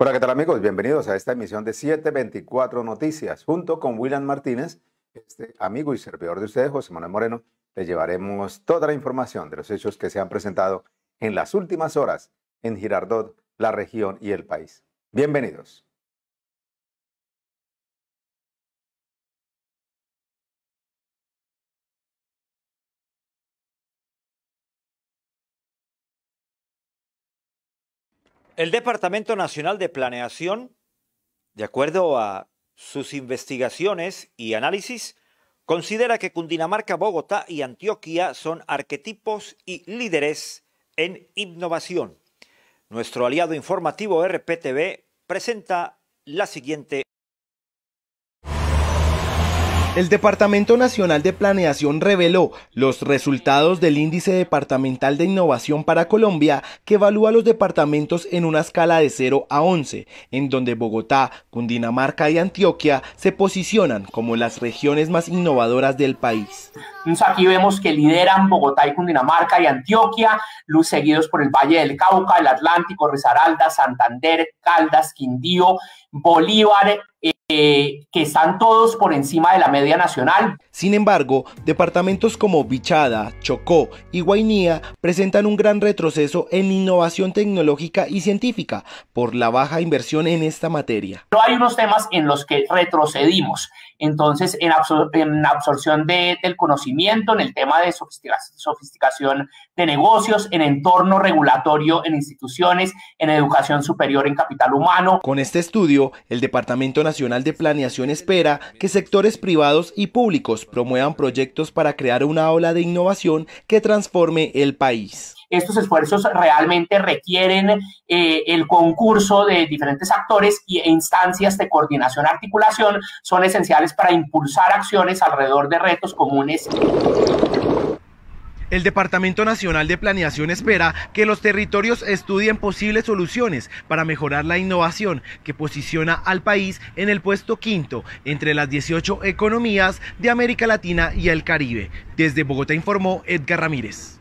Hola, ¿qué tal amigos? Bienvenidos a esta emisión de 724 Noticias. Junto con William Martínez, este amigo y servidor de ustedes, José Manuel Moreno, les llevaremos toda la información de los hechos que se han presentado en las últimas horas en Girardot, la región y el país. Bienvenidos. El Departamento Nacional de Planeación, de acuerdo a sus investigaciones y análisis, considera que Cundinamarca, Bogotá y Antioquia son arquetipos y líderes en innovación. Nuestro aliado informativo RPTV presenta la siguiente el Departamento Nacional de Planeación reveló los resultados del Índice Departamental de Innovación para Colombia que evalúa los departamentos en una escala de 0 a 11, en donde Bogotá, Cundinamarca y Antioquia se posicionan como las regiones más innovadoras del país. aquí vemos que lideran Bogotá y Cundinamarca y Antioquia, luz seguidos por el Valle del Cauca, el Atlántico, Risaralda, Santander, Caldas, Quindío, Bolívar. Eh, eh, que están todos por encima de la media nacional. Sin embargo, departamentos como Bichada, Chocó y Guainía presentan un gran retroceso en innovación tecnológica y científica por la baja inversión en esta materia. Pero hay unos temas en los que retrocedimos, entonces en, absorción de, del conocimiento, en el tema de sofisticación de negocios, en entorno regulatorio, en instituciones, en educación superior, en capital humano. Con este estudio, el Departamento Nacional de Planeación espera que sectores privados y públicos promuevan proyectos para crear una ola de innovación que transforme el país estos esfuerzos realmente requieren eh, el concurso de diferentes actores e instancias de coordinación articulación son esenciales para impulsar acciones alrededor de retos comunes. El Departamento Nacional de Planeación espera que los territorios estudien posibles soluciones para mejorar la innovación que posiciona al país en el puesto quinto entre las 18 economías de América Latina y el Caribe. Desde Bogotá informó Edgar Ramírez.